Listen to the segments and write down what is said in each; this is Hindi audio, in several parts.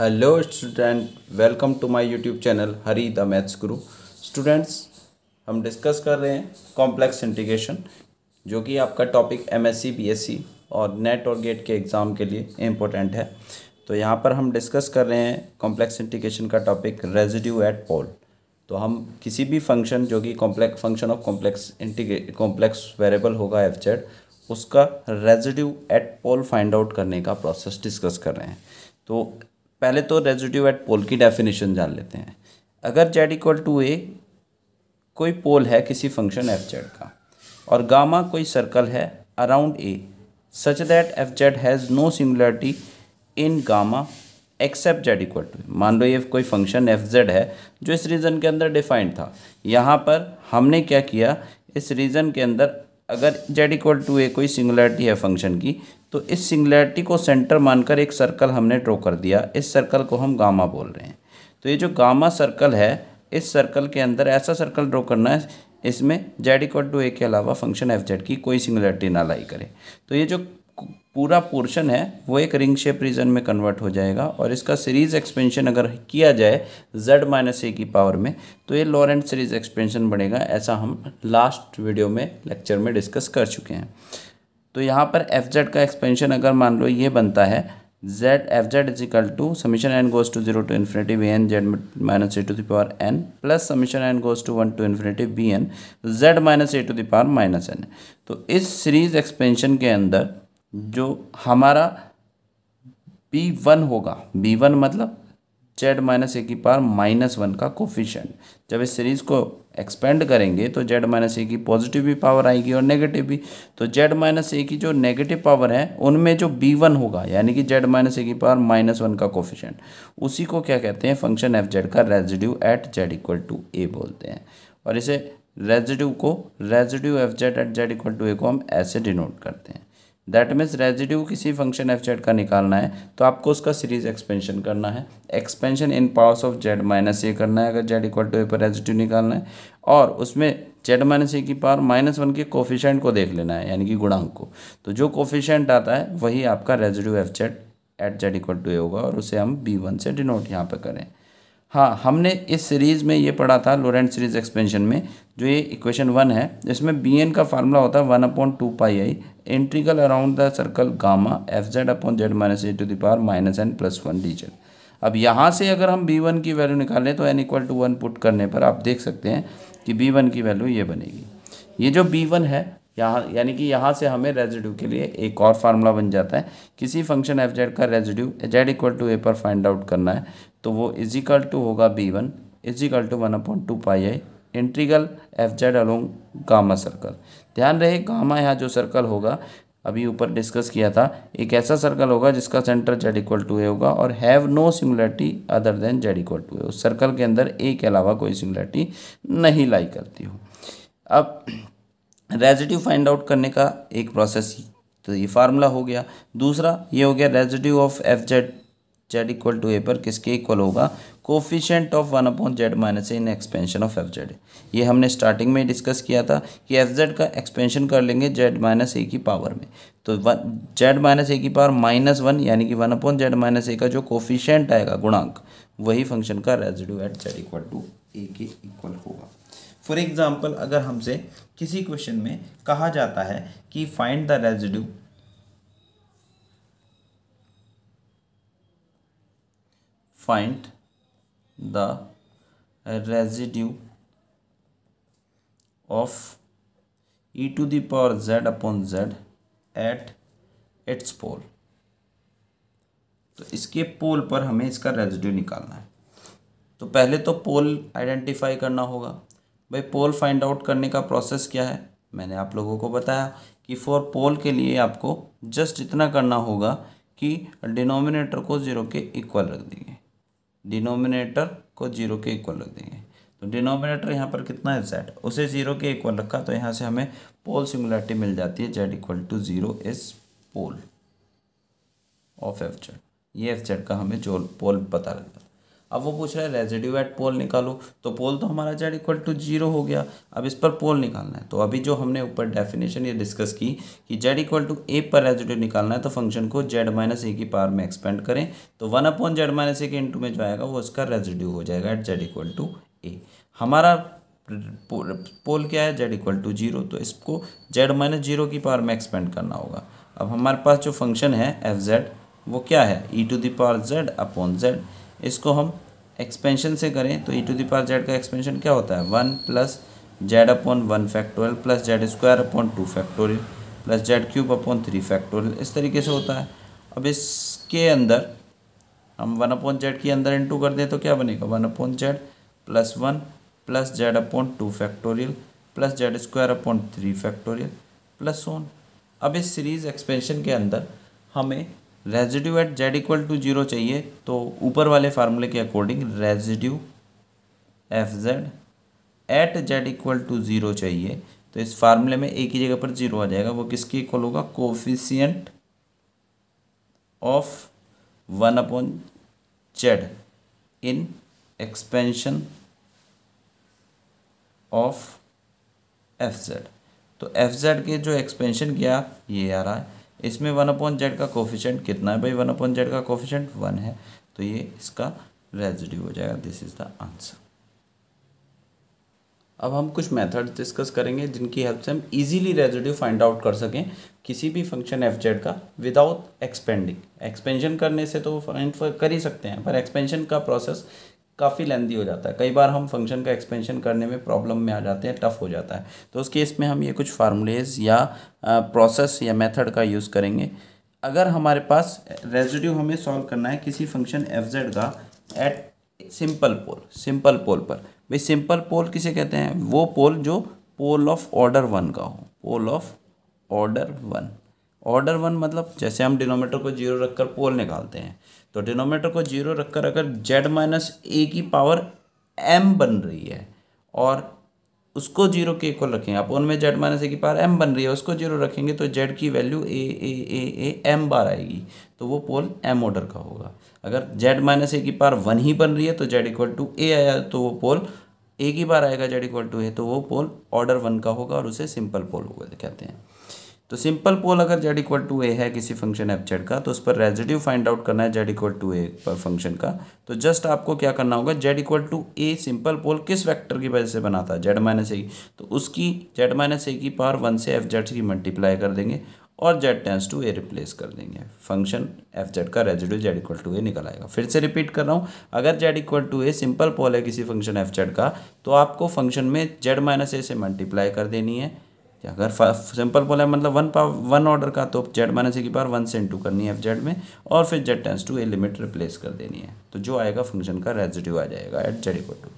hello student welcome to my YouTube channel Hari the maths guru students हम डिस्कस कर रहे हैं कॉम्प्लेक्स इंटीग्रेशन जो कि आपका टॉपिक एमएससी बीएससी और नेट और गेट के एग्ज़ाम के लिए इम्पोर्टेंट है तो यहाँ पर हम डिस्कस कर रहे हैं कॉम्प्लेक्स इंटीग्रेशन का टॉपिक रेजिड्यू एट पोल तो हम किसी भी फंक्शन जो कि कॉम्प्लेक्स फंक्शन ऑफ कॉम्प्लेक्स इंटीग्रे कॉम्प्लेक्स वेरेबल होगा एफ उसका residue at pole find out करने का प्रोसेस डिस्कस कर रहे हैं तो पहले तो रेजिटिव एट पोल की डेफिनेशन जान लेते हैं अगर जेड इक्वल टू ए कोई पोल है किसी फंक्शन एफ जेड का और गामा कोई सर्कल है around a such that F Z has no similarity in gamma except Z equal to मान लो ये कोई फंक्शन एफ जेड है जो इस रीजन के अंदर डिफाइंड था यहाँ पर हमने क्या किया इस रीजन के अंदर अगर जेड इक्वल टू ए कोई सिंगुलरिटी है फंक्शन की तो इस सिंगलैरिटी को सेंटर मानकर एक सर्कल हमने ड्रॉ कर दिया इस सर्कल को हम गामा बोल रहे हैं तो ये जो गामा सर्कल है इस सर्कल के अंदर ऐसा सर्कल ड्रॉ करना है इसमें जेड इक्वल टू ए के अलावा फंक्शन एफ जेड की कोई सिंगलैरिटी ना लाई करे तो ये जो पूरा पोर्शन है वो एक रिंग शेप रीजन में कन्वर्ट हो जाएगा और इसका सीरीज एक्सपेंशन अगर किया जाए जेड माइनस ए की पावर में तो ये लॉरेंट सीरीज एक्सपेंशन बनेगा ऐसा हम लास्ट वीडियो में लेक्चर में डिस्कस कर चुके हैं तो यहाँ पर एफ जेड का एक्सपेंशन अगर मान लो ये बनता है Z F Z is equal to summation N goes to zero to infinity V N Z minus A to the power N plus summation N goes to one to infinity B N Z minus A to the power minus N तो इस सीरीज एक्सपेंशन के अंदर जो हमारा बी वन होगा बी वन मतलब जेड माइनस ए की पावर माइनस वन का कोफिशेंट जब इस सीरीज़ को एक्सपेंड करेंगे तो जेड माइनस ए की पॉजिटिव भी पावर आएगी और नेगेटिव भी तो जेड माइनस ए की जो नेगेटिव पावर है उनमें जो बी वन होगा यानी कि जेड माइनस ए की पावर माइनस वन का कोफिशेंट उसी को क्या कहते हैं फंक्शन एफ जेड का residue at Z equal to A बोलते हैं और इसे रेजिड्यू को residue F Z at Z equal to A को हम ऐसे डिनोट करते हैं दैट मीन्स रेजिड्यू किसी फंक्शन एफ जेड का निकालना है तो आपको उसका सीरीज एक्सपेंशन करना है expansion in powers of Z minus A करना है अगर जेड इक्वल टू ए पर रेजिड्यू निकालना है और उसमें जेड माइनस ए की पावर माइनस वन के कोफिशेंट को देख लेना है यानी कि गुणांक को तो जो कोफिशेंट आता है वही आपका residue F Z at Z equal to A होगा और उसे हम बी वन से डिनोट यहाँ पर करें हाँ हमने इस सीरीज़ में ये पढ़ा था लोरेंट सीरीज एक्सपेंशन में जो ये इक्वेशन वन है इसमें बी एन का फार्मूला होता है one upon two pi I integral around the circle gamma F Z upon Z minus A to power minus N plus one D Z अब यहाँ से अगर हम बी वन की वैल्यू निकालें तो N equal to one put करने पर आप देख सकते हैं कि बी वन की वैल्यू ये बनेगी ये जो बी वन है यहाँ यानी कि यहाँ से हमें रेजिड्यू के लिए एक और फार्मूला बन जाता है किसी फंक्शन एफ जेड का residue Z equal to A पर फाइंड आउट करना है तो वो इजिकल टू होगा B one is equal to one upon two pi I integral F Z along gamma circle ध्यान रहे गामा यहाँ जो सर्कल होगा अभी ऊपर डिस्कस किया था एक ऐसा सर्कल होगा जिसका centre Z equal to A होगा और have no similarity other than Z equal to A उस सर्कल के अंदर ए के अलावा कोई सिमिलरिटी नहीं लाई करती हो अब रेजिटिव फाइंड आउट करने का एक प्रोसेस तो ये फार्मूला हो गया दूसरा ये हो गया residue of F Z Z equal to A पर किसके इक्वल होगा coefficient of one upon Z minus A in expansion of F Z ये हमने स्टार्टिंग में डिस्कस किया था कि एफ जेड का एक्सपेंशन कर लेंगे जेड माइनस ए की पावर में तो वन जेड माइनस ए की पावर माइनस वन यानी कि one upon Z minus A का जो कोफिशेंट आएगा गुणांक वही फंक्शन का residue at Z equal to A के इक्वल होगा फॉर एग्जाम्पल अगर हमसे किसी क्वेश्चन में कहा जाता है कि find the residue find the residue of e to the power z upon z at its pole तो इसके पोल पर हमें इसका रेजिड्यू निकालना है तो पहले तो पोल आइडेंटिफाई करना होगा भाई पोल फाइंड आउट करने का प्रोसेस क्या है मैंने आप लोगों को बताया कि फॉर पोल के लिए आपको जस्ट इतना करना होगा कि डिनोमिनेटर को ज़ीरो के इक्वल रख देंगे डिनोमिनेटर को जीरो के इक्वल रख देंगे तो डिनोमिनेटर यहाँ पर कितना है जेड उसे जीरो के इक्वल रखा तो यहाँ से हमें पोल सिंगुलरिटी मिल जाती है Z equal to zero is pole of F Z ये एफ जेड का हमें जो पोल पता लगता है अब वो पूछ रहा है रेजिड्यू एट पोल निकालो तो पोल तो हमारा जेड इक्वल टू जीरो हो गया अब इस पर पोल निकालना है तो अभी जो हमने ऊपर डेफिनेशन ये डिस्कस की कि जेड इक्वल टू ए पर रेजिड्यू निकालना है तो फंक्शन को जेड माइनस ए की पावर में एक्सपेंड करें तो one upon Z minus A के इंटू में जो आएगा वो उसका रेजिड्यू हो जाएगा at Z equal to A हमारा पोल क्या है जेड इक्वल टू जीरो तो इसको जेड माइनस जीरो की पावर में एक्सपेंड करना होगा अब हमारे पास जो फंक्शन है एफ जेड वो क्या है E to the power Z upon Z इसको हम एक्सपेंशन से करें तो ई टू दावर जेड का एक्सपेंशन क्या होता है one plus Z upon one factorial plus Z square upon two factorial plus Z cube upon three factorial इस तरीके से होता है अब इसके अंदर हम वन अपॉन जेड के अंदर इंटू कर दें तो क्या बनेगा one upon Z plus one plus Z upon two factorial plus Z square upon three factorial plus one अब इस सीरीज़ एक्सपेंशन के अंदर हमें residue at Z equal to zero चाहिए तो ऊपर वाले फार्मूले के according residue F Z at Z equal to zero चाहिए तो इस फार्मूले में एक ही जगह पर जीरो आ जाएगा वो किसके इक्वल होगा coefficient of one upon Z in expansion of F Z तो एफ जेड के जो एक्सपेंशन किया ये आ रहा है इसमें वन अपॉन जेड का कोफिशेंट कितना है भाई वन अपॉन जेड का कोफिशेंट वन है तो ये इसका रेजिड्यू हो जाएगा दिस इज़ द आंसर अब हम कुछ मेथड डिस्कस करेंगे जिनकी हेल्प से हम इजीली रेजिड्यू फाइंड आउट कर सकें किसी भी फंक्शन एफ जेड का विदाउट एक्सपेंडिंग एक्सपेंशन करने से तो फाइंड कर ही सकते हैं पर एक्सपेंशन का प्रोसेस काफ़ी लेंदी हो जाता है कई बार हम फंक्शन का एक्सपेंशन करने में प्रॉब्लम में आ जाते हैं टफ हो जाता है तो उस केस में हम ये कुछ फार्मूलेज या प्रोसेस या मेथड का यूज़ करेंगे अगर हमारे पास रेजिड्यू हमें सॉल्व करना है किसी फंक्शन एफ जेड का at simple pole simple pole पर भाई सिंपल पोल किसे कहते हैं वो पोल जो पोल ऑफ ऑर्डर वन का हो pole of order one order one मतलब जैसे हम डिनोमीटर को जीरो रखकर पोल निकालते हैं तो डिनोमीटर को जीरो रखकर अगर जेड माइनस ए की पावर एम बन रही है और उसको जीरो के इक्वल रखें आप उनमें जेड माइनस ए की पावर एम बन रही है उसको जीरो रखेंगे तो जेड की value A A A A M बार आएगी तो वो पोल एम ऑर्डर का होगा अगर जेड माइनस ए की पावर वन ही बन रही है तो जेड इक्वल टू ए आया तो वो पोल ए की बार आएगा जेड इक्वल टू ए तो वो पोल ऑर्डर वन का होगा और उसे सिंपल पोल होगा कहते हैं तो सिंपल पोल अगर जेड इक्वल टू ए है किसी फंक्शन एफ जेड का तो उस पर रेजिटिव फाइंड आउट करना है जेड इक्वल टू ए पर फंक्शन का तो जस्ट आपको क्या करना होगा Z equal to A simple pole किस वेक्टर की वजह से बना था जेड माइनस ए की तो उसकी जेड माइनस ए की पावर वन से एफ जेड की मल्टीप्लाई कर देंगे और Z tends to A replace कर देंगे फंक्शन एफ जेड का residue Z equal to A निकल आएगा फिर से रिपीट कर रहा हूँ अगर Z equal to A simple pole है किसी फंक्शन एफ जेड का तो आपको फंक्शन में जेड माइनस ए से मल्टीप्लाई कर देनी है अगर सिंपल पोल है मतलब वन पावर वन ऑर्डर का तो जेड माइनस ए की पावर वन से इंटू करनी है एफ जेड में और फिर Z tends to A limit replace कर देनी है तो जो आएगा फंक्शन का रेजिटिव आ जाएगा एट जेड इक्वल टू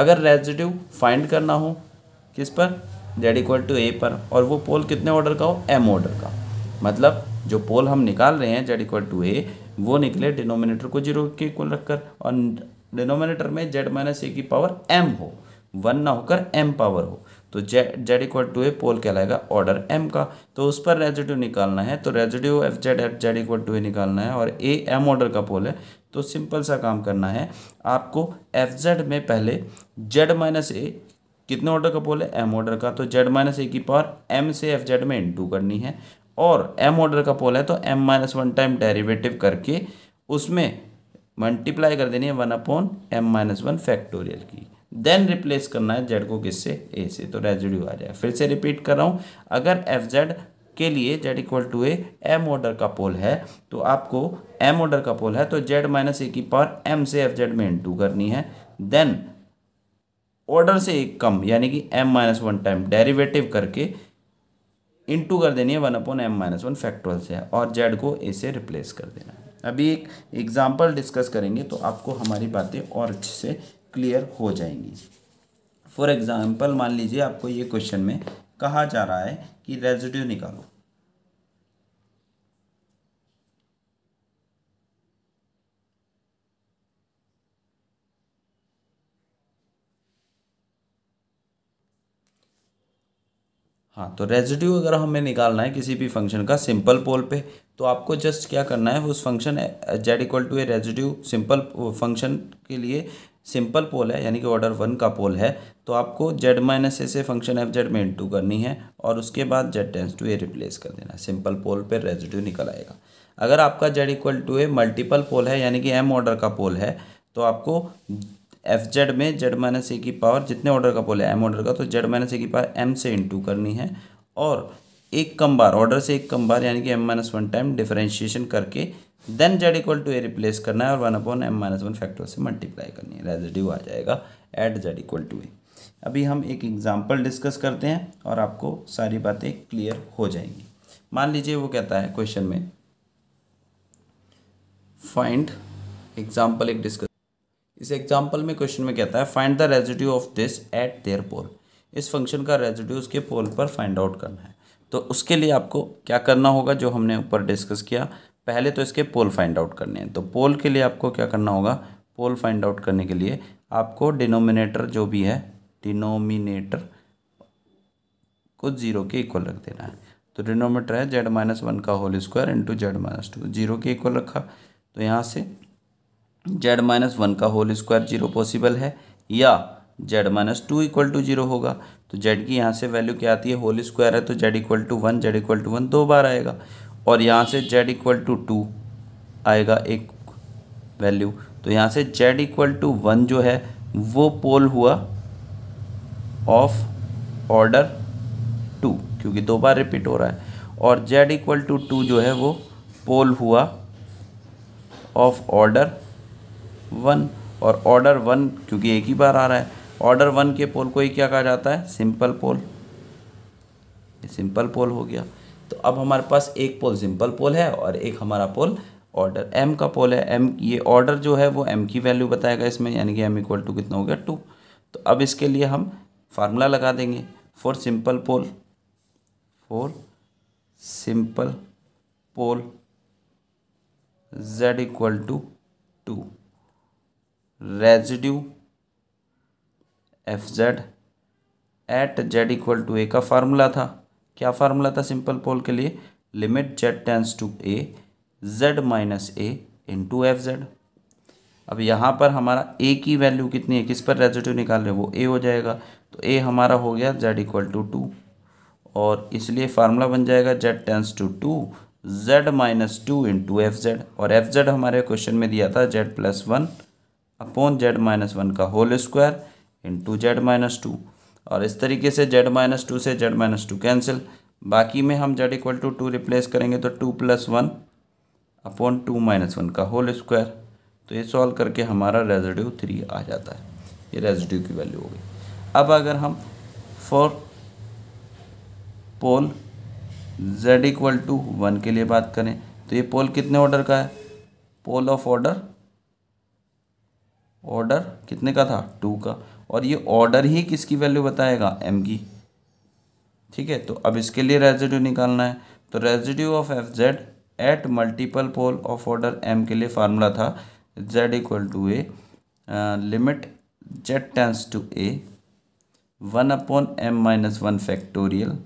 अगर रेजिटिव फाइंड करना हो किस पर जेड इक्वल टू ए पर और वो पोल कितने ऑर्डर का हो एम ऑर्डर का मतलब जो पोल हम निकाल रहे हैं जेड इक्वल टू ए वो निकले डिनोमिनेटर को जीरो के इक्वल रखकर और डिनोमिनेटर में जेड माइनस ए की पावर एम हो वन ना होकर एम पावर हो तो Z Z equal to A pole कहलाएगा ऑर्डर एम का तो उस पर रेजिड्यू निकालना है तो residue F Z F Z equal to A निकालना है और ए एम ऑर्डर का पोल है तो सिंपल सा काम करना है आपको एफ जेड में पहले जेड माइनस ए कितने ऑर्डर का पोल है एम ऑर्डर का तो जेड माइनस ए की पावर एम से एफ जेड में इंटू करनी है और एम ऑर्डर का पोल है तो M minus one time derivative करके उसमें मल्टीप्लाई कर देनी है one upon M minus one factorial की देन रिप्लेस करना है जेड को किससे ए से तो रेजिड्यू आ जाएगा फिर से रिपीट कर रहा हूँ अगर एफ जेड के लिए Z equal to A M order का पोल है तो आपको एम ऑर्डर का पोल है तो जेड माइनस ए की पावर एम से एफ जेड में इंटू करनी है देन ऑर्डर से एक कम यानी कि M minus one time derivative करके इंटू कर देनी है one upon M minus one factorial से और जेड को ए से रिप्लेस कर देना है अभी एक एग्जाम्पल डिस्कस करेंगे तो आपको हमारी बातें और अच्छे से क्लियर हो जाएंगी फॉर एग्ज़ाम्पल मान लीजिए आपको ये क्वेश्चन में कहा जा रहा है कि रेजिड्यू निकालो हाँ तो रेजिड्यू अगर हमें निकालना है किसी भी फंक्शन का सिंपल पोल पे तो आपको जस्ट क्या करना है उस function Z equal to A residue simple function के लिए सिंपल पोल है यानी कि ऑर्डर वन का पोल है तो आपको जेड माइनस ए से फंक्शन एफ जेड में इंटू करनी है और उसके बाद Z tends to A replace कर देना सिंपल पोल पर रेजिड्यू निकल आएगा अगर आपका Z equal to A multiple pole है यानी कि एम ऑर्डर का पोल है तो आपको एफ जेड में जेड माइनस ए की पावर जितने ऑर्डर का पोल है एम ऑर्डर का तो जेड माइनस ए की पावर एम से इंटू करनी है और एक कम बार ऑर्डर से एक कम बार यानी कि M minus one time differentiation करके then Z equal to A replace करना है और one upon M minus one factor से मल्टीप्लाई करनी है रेजिटिव आ जाएगा at Z equal to A अभी हम एक एग्जांपल डिस्कस करते हैं और आपको सारी बातें क्लियर हो जाएंगी मान लीजिए वो कहता है क्वेश्चन में फाइंड एग्जाम्पल एक डिस्कस इस एग्जाम्पल में क्वेश्चन में कहता है find the residue of this at their pole इस फंक्शन का रेजिटिव उसके पोल पर फाइंड आउट करना है तो उसके लिए आपको क्या करना होगा जो हमने ऊपर डिस्कस किया पहले तो इसके पोल फाइंड आउट करने हैं तो पोल के लिए आपको क्या करना होगा पोल फाइंड आउट करने के लिए आपको डिनोमिनेटर जो भी है डिनोमिनेटर को जीरो के इक्वल रख देना है तो डिनोमीटर है जेड माइनस वन का whole square into Z minus two zero के इक्वल रखा तो यहाँ से जेड माइनस वन का होल स्क्वायर जीरो पॉसिबल है या Z minus two equal to zero होगा तो जेड की यहाँ से वैल्यू क्या आती है होल स्क्वायर है तो Z equal to one Z equal to one दो बार आएगा और यहाँ से जेड इक्वल टू टू आएगा एक वैल्यू तो यहाँ से जेड इक्वल टू वन जो है वो पोल हुआ ऑफ ऑर्डर टू क्योंकि दो बार रिपीट हो रहा है और जेड इक्वल टू टू जो है वो पोल हुआ ऑफ ऑर्डर वन और ऑर्डर वन क्योंकि एक ही बार आ रहा है ऑर्डर वन के पोल को ही क्या कहा जाता है सिंपल पोल सिंपल पोल हो गया तो अब हमारे पास एक पोल सिंपल पोल है और एक हमारा पोल ऑर्डर एम का पोल है एम ये ऑर्डर जो है वो एम की वैल्यू बताएगा इसमें यानी कि एम इक्वल टू कितना हो गया टू तो अब इसके लिए हम फार्मूला लगा देंगे for simple pole for simple pole Z equal to two residue F Z at Z equal to A का फार्मूला था क्या फार्मूला था सिंपल पोल के लिए limit Z tends to A Z minus A into F Z अब यहाँ पर हमारा ए की वैल्यू कितनी है किस पर रेजिटिव निकाल रहे हैं वो ए हो जाएगा तो ए हमारा हो गया जेड इक्वल टू टू और इसलिए फार्मूला बन जाएगा Z tends to two Z minus two into F Z और एफ जेड हमारे क्वेश्चन में दिया था Z plus one upon Z minus one का whole square into Z minus two और इस तरीके से जेड माइनस टू से जेड माइनस टू कैंसिल बाकी में हम Z equal to two replace करेंगे तो two plus one upon two minus one का होल स्क्वायर तो ये सॉल्व करके हमारा रेजिड्यू थ्री आ जाता है ये रेजिड्यू की वैल्यू हो गई अब अगर हम for pole Z equal to one के लिए बात करें तो ये पोल कितने ऑर्डर का है पोल ऑफ ऑर्डर ऑर्डर कितने का था टू का और ये ऑर्डर ही किसकी वैल्यू बताएगा एम की ठीक है तो अब इसके लिए रेजिड्यू निकालना है तो residue of F Z at multiple pole of order M के लिए फार्मूला था Z equal to A limit Z tends to A one upon M minus one factorial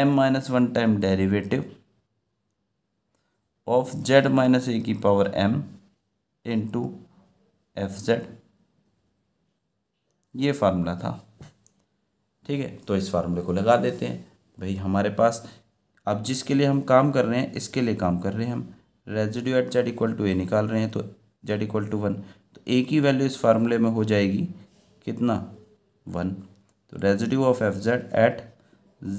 M minus one time derivative of Z minus A की power M into F Z ये फार्मूला था ठीक है तो इस फार्मूले को लगा देते हैं भाई हमारे पास अब जिसके लिए हम काम कर रहे हैं इसके लिए काम कर रहे हैं हम residue at Z equal to A निकाल रहे हैं तो जेड इक्वल टू वन तो ए की वैल्यू इस फार्मूले में हो जाएगी कितना वन तो residue of F Z at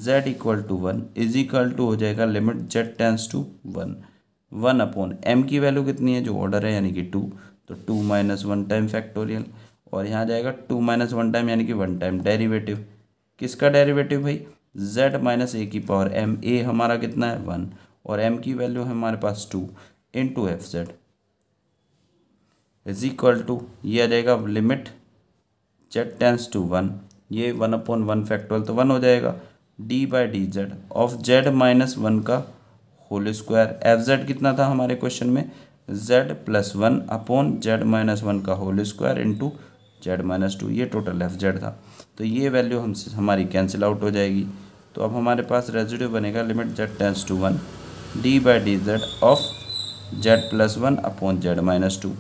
Z equal to one is equal to हो जाएगा limit Z tends to one one upon M की वैल्यू कितनी है जो ऑर्डर है यानी कि टू तो two minus one time factorial और यहाँ आ जाएगा टू माइनस वन टाइम यानी कि वन टाइम डेरिवेटिव किसका डेरिवेटिव भाई जेड माइनस ए की पावर एम ए हमारा कितना है वन और एम की वैल्यू है हमारे पास two into F Z is equal to ये आ जाएगा limit Z tends to one ये वन अपॉन वन फैक्टोरियल तो वन हो जाएगा D by D Z of Z minus one का होल स्क्वायर एफ जेड कितना था हमारे क्वेश्चन में Z plus one upon Z minus one का whole square into Z minus two ये टोटल एफ जेड था तो ये वैल्यू हम हमारी कैंसिल आउट हो जाएगी तो अब हमारे पास रेजिड्यू बनेगा limit Z tends to one D by D Z of Z plus one upon Z minus two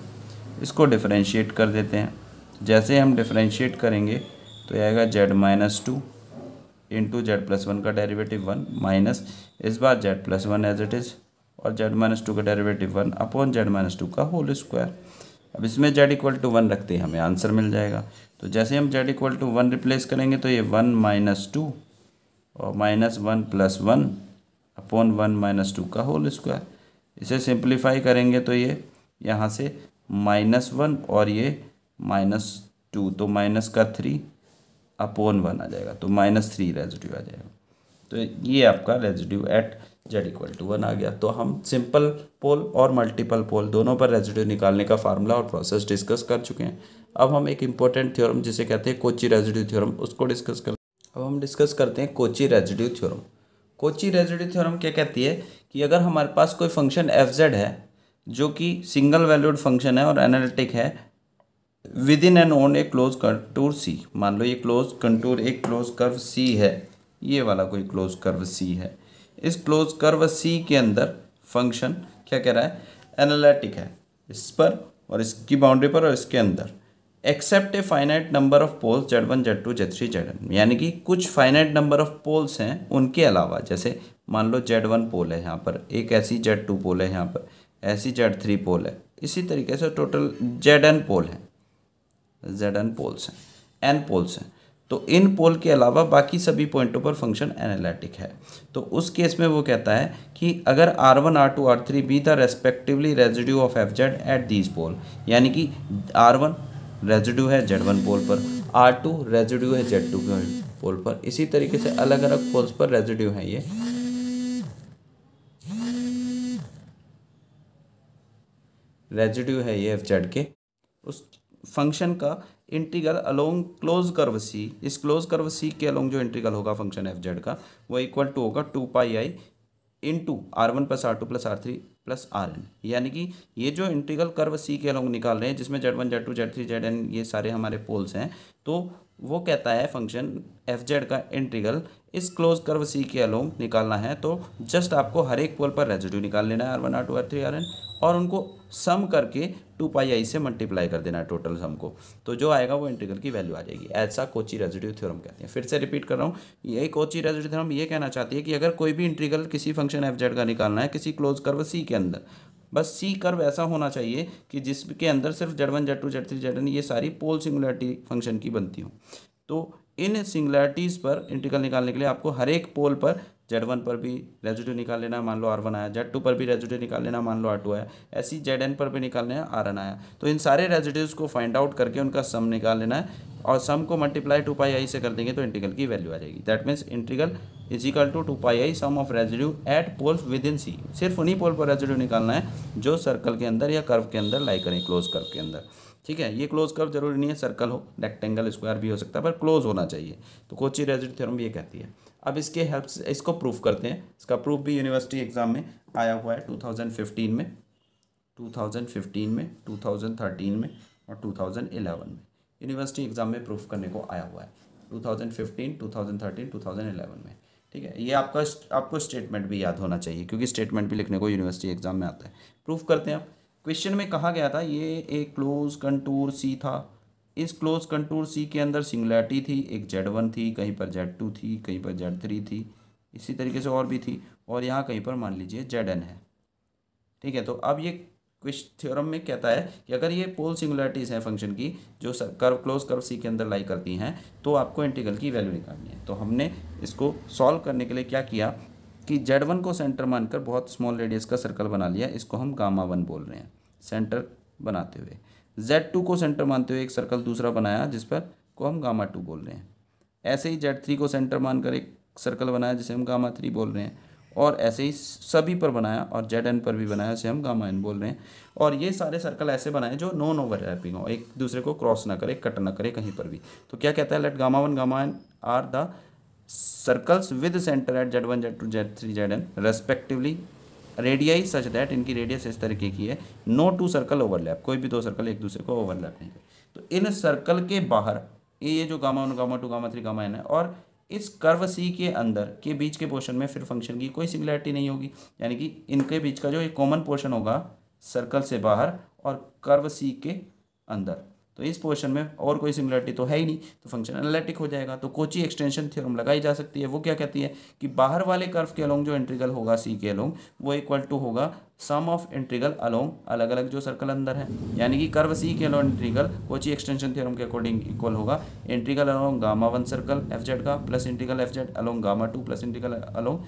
इसको डिफ्रेंशिएट कर देते हैं जैसे हम डिफ्रेंशिएट करेंगे तो आएगा Z minus two into Z plus one का डेरिवेटिव वन माइनस इस बार Z plus one as it is और जेड माइनस टू का derivative one upon Z minus two का होल स्क्वायर अब इसमें जेड इक्वल टू वन रखते हैं हमें आंसर मिल जाएगा तो जैसे हम Z equal to one replace करेंगे तो ये वन माइनस टू और minus one plus one upon one minus two का होल स्क्वायर इसे सिंप्लीफाई करेंगे तो ये यहाँ से माइनस वन और ये माइनस टू तो माइनस का थ्री अपॉन वन आ जाएगा तो माइनस थ्री रेजिड्यू आ जाएगा तो ये आपका residue at Z equal to one आ गया तो हम सिंपल पोल और मल्टीपल पोल दोनों पर रेजिड्यू निकालने का फार्मूला और प्रोसेस डिस्कस कर चुके हैं अब हम एक इंपॉर्टेंट थ्योरम जिसे कहते हैं कोची रेजिड्यू थ्योरम उसको डिस्कस कर अब हम डिस्कस करते हैं Cauchy residue theorem Cauchy residue theorem क्या कहती है कि अगर हमारे पास कोई फंक्शन एफ जेड है जो कि सिंगल वैल्यूड फंक्शन है और एनालिटिक है within and on a close contour C मान लो ये क्लोज कंटूर एक क्लोज कर्व सी है ये वाला कोई क्लोज कर्व सी है इस क्लोज कर्व सी के अंदर फंक्शन क्या कह रहा है एनालिटिक है इस पर और इसकी बाउंड्री पर और इसके अंदर except a finite number of poles Z one Z two Z three Z N यानी कि कुछ फाइनाइट नंबर ऑफ पोल्स हैं उनके अलावा जैसे मान लो जेड वन पोल है यहाँ पर एक ऐसी जेड टू पोल है यहाँ पर ऐसी जेड थ्री पोल है इसी तरीके से टोटल जेड एन पोल है जेड एन पोल्स हैं एन पोल्स हैं तो इन पोल के अलावा बाकी सभी पॉइंटों पर फंक्शन एनालिटिक है तो उस केस में वो कहता है कि अगर R one R two R three be the respectively residue of F Z at these pole यानी कि आर वन रेजिड्यू है जेड वन पोल पर आर टू रेजिड्यू है जेड टू पोल पर इसी तरीके से अलग अलग पोल्स पर रेजिड्यू हैं ये रेजिड्यू है ये एफ जेड के उस फंक्शन का integral along close curve C इस क्लोज कर्व सी के अलोंग जो इंटीग्रल होगा फंक्शन एफ जेड का वो इक्वल टू होगा two pi I into R one plus R two plus R three plus R N यानी कि ये जो इंटीग्रल कर्व सी के अलोंग निकाल रहे हैं जिसमें Z one Z two Z three Z N ये सारे हमारे पोल्स हैं तो वो कहता है फंक्शन एफ जेड का इंटीग्रल इस क्लोज कर्व सी के अलोंग निकालना है तो जस्ट आपको हर एक पोल पर रेजिड्यू निकाल लेना है R one R two R three R N और उनको सम करके टू पाई आई से मल्टीप्लाई कर देना है टोटल सम को तो जो आएगा वो इंटीग्रल की वैल्यू आ जाएगी ऐसा कोची रेजिड्यू थ्योरम कहते हैं फिर से रिपीट कर रहा हूँ ये कोची रेजिड्यू थ्योरम ये कहना चाहती है कि अगर कोई भी इंटीग्रल किसी फंक्शन एफ जेड का निकालना है किसी क्लोज कर्व सी के अंदर बस सी कर्व ऐसा होना चाहिए कि जिसके अंदर सिर्फ Z one Z two Z three Z ये सारी पोल सिंगुलरिटी फंक्शन की बनती हो तो इन सिंगुलरिटीज़ पर इंटीग्रल निकालने के लिए आपको हर एक पोल पर जेड वन पर भी रेजिड्यू निकाल लेना है मान लो आर वन आया जेड टू पर भी रेजिड्यू निकाल लेना मान लो आर टू आया ऐसे ही जेड एन पर भी निकाल लेना आर एन आया तो इन सारे रेजिड्यूज़ को फाइंड आउट करके उनका सम निकाल लेना है और सम को मल्टीप्लाई टू पाई आई से कर देंगे तो इंटीग्रल की वैल्यू आ जाएगी that means integral is equal to two pi I sum of residue at poles within C सिर्फ उन्हीं पोल पर रेजिड्यू निकालना है जो सर्कल के अंदर या कर्व के अंदर लाई करें क्लोज कर्व के अंदर ठीक है ये क्लोज कर्व जरूरी नहीं है सर्कल हो रेक्टेंगल स्क्वायर भी हो सकता है पर क्लोज होना चाहिए तो कोची रेजिड्यू थ्योरम ये कहती है अब इसके हेल्प से इसको प्रूफ करते हैं इसका प्रूफ भी यूनिवर्सिटी एग्ज़ाम में आया हुआ है 2015 में 2015 में 2013 में और 2011 में यूनिवर्सिटी एग्ज़ाम में प्रूफ करने को आया हुआ है 2015 2013 2011 में ठीक है ये आपका आपको स्टेटमेंट भी याद होना चाहिए क्योंकि स्टेटमेंट भी लिखने को यूनिवर्सिटी एग्ज़ाम में आता है प्रूफ करते हैं आप क्वेश्चन में कहा गया था ये एक क्लोज कंटूर सी था इस क्लोज कंटूर सी के अंदर सिंगुलैरिटी थी एक जेड वन थी कहीं पर जेड टू थी कहीं पर जेड थ्री थी इसी तरीके से और भी थी और यहाँ कहीं पर मान लीजिए जेड एन है ठीक है तो अब ये क्विश थ्योरम में कहता है कि अगर ये पोल सिंगुलरिटीज़ हैं फंक्शन की जो कर्व क्लोज कर्व सी के अंदर लाई करती हैं तो आपको इंटीग्रल की वैल्यू निकालनी है तो हमने इसको सॉल्व करने के लिए क्या किया कि जेड वन को सेंटर मानकर बहुत स्मॉल रेडियस का सर्कल बना लिया इसको हम गामा वन बोल रहे हैं सेंटर बनाते हुए जेड टू को सेंटर मानते हुए एक सर्कल दूसरा बनाया जिस पर को हम गामा टू बोल रहे हैं ऐसे ही जेड थ्री को सेंटर मानकर एक सर्कल बनाया जिसे हम गामा थ्री बोल रहे हैं और ऐसे ही सभी पर बनाया और जेड एन पर भी बनाया जिसे हम गामा एन बोल रहे हैं और ये सारे सर्कल ऐसे बनाए जो नॉन ओवर हो एक दूसरे को क्रॉस ना करे कट ना करे कहीं पर भी तो क्या कहता है let gamma one gamma N are the circles with centre at Z one Z two Z three Z N respectively radii such that इनकी रेडियस इस तरीके की है नो टू सर्कल ओवरलैप कोई भी दो सर्कल एक दूसरे को ओवरलैप नहीं करे तो इन सर्कल के बाहर ये जो gamma one gamma two gamma three gamma N है और इस कर्व सी के अंदर के बीच के पोर्शन में फिर फंक्शन की कोई सिमिलैरिटी नहीं होगी यानी कि इनके बीच का जो एक कॉमन पोर्शन होगा सर्कल से बाहर और कर्व सी के अंदर तो इस पोर्शन में और कोई सिमिलरिटी तो है ही नहीं तो फंक्शन एनालिटिक हो जाएगा तो कोची एक्सटेंशन थ्योरम लगाई जा सकती है वो क्या कहती है कि बाहर वाले कर्व के अलोंग जो इंट्रीगल होगा सी के अलोंग वो इक्वल टू होगा सम ऑफ इंट्रीगल अलोंग अलग अलग जो सर्कल अंदर है यानी कि कर्व सी के along integral Cauchy extension theorem के अकॉर्डिंग इक्वल होगा integral along gamma one circle F Z का plus integral F Z along gamma two plus integral along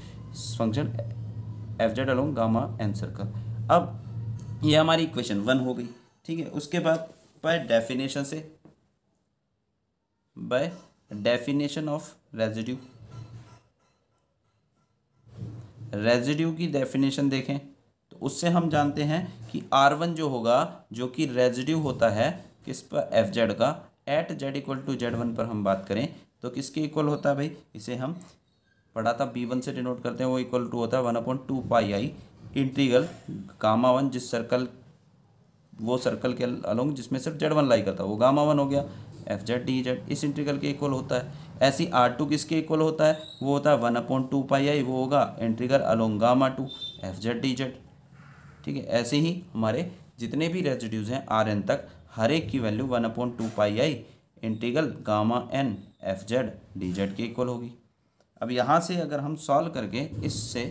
function F Z along gamma N circle अब ये हमारी इक्वेशन वन हो गई ठीक है उसके बाद बाय डेफिनेशन से by definition of residue residue की डेफिनेशन देखें तो उससे हम जानते हैं कि आर वन जो होगा जो कि रेजिड्यू होता है किस पर एफ जेड का at Z equal to Z one पर हम बात करें तो किसके इक्वल होता है भाई इसे हम पढ़ा था बी वन से डिनोट करते हैं वो इक्वल टू होता है वन अपॉइंट टू पाई आई इंटीग्रल कामा वन जिस सर्कल वो सर्कल के अलोंग जिसमें सिर्फ जेड वन लाई करता है वो गामा वन हो गया एफ जेड डी जेड इस इंटीग्रल के इक्वल होता है ऐसी आर टू किसके इक्वल होता है वो होता है one upon two pi I वो होगा integral along gamma two F Z D Z ठीक है ऐसे ही हमारे जितने भी रेजिड्यूज हैं आर एन तक हर एक की value one upon two pi I integral gamma N F Z D Z के इक्वल होगी अब यहाँ से अगर हम सॉल्व करके इससे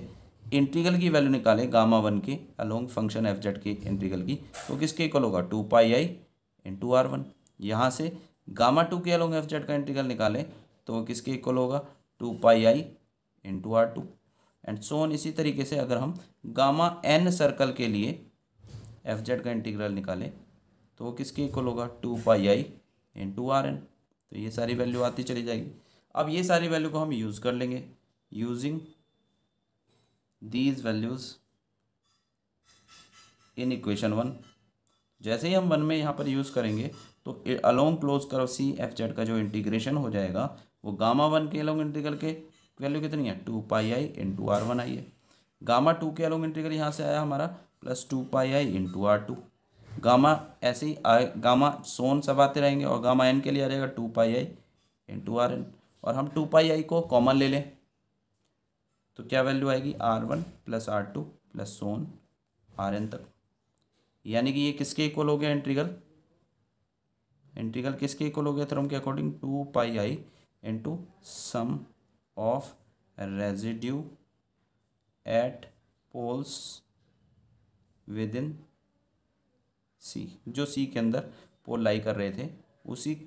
इंटीग्रल की वैल्यू निकालें गामा वन के अलोंग फंक्शन एफ जेड के इंटीग्रल की तो किसके इक्वल होगा टू पाई आई इंटू आर वन यहाँ से गामा टू के अलोंग एफ जेड का इंटीग्रल निकालें तो वो किसके इक्वल होगा two pi I into R two and so on इसी तरीके से अगर हम गामा एन सर्कल के लिए एफ जेड का इंटीग्रल निकालें तो वो किसके इक्वल होगा टू पाई आई इंटू आर एन तो ये सारी वैल्यू आती चली जाएगी अब ये सारी वैल्यू को हम यूज़ कर लेंगे using these values in equation one जैसे ही हम वन में यहाँ पर यूज़ करेंगे तो अलोंग क्लोज करो सी एफ जेड का जो इंटीग्रेशन हो जाएगा वो गामा वन के अलोंग इंटीग्रल के वैल्यू कितनी है टू पाई आई इंटू आर वन आई है गामा टू के अलोंग इंटीग्रल यहाँ से आया हमारा प्लस टू पाई आई इंटू आर टू गामा ऐसे ही आए गामा सोन सब आते रहेंगे और गामा एन के लिए आ जाएगा two pi I into R N और हम टू पाई आई को कॉमन ले लें तो क्या वैल्यू आएगी R one plus R two plus so on R N तक यानी कि ये किसके इक्वल हो गया इंटीग्रल इंटीग्रल किसके इक्वल हो गया थ्रम के according two pi I into sum of residue at poles within C जो सी के अंदर पोल लाई कर रहे थे उसी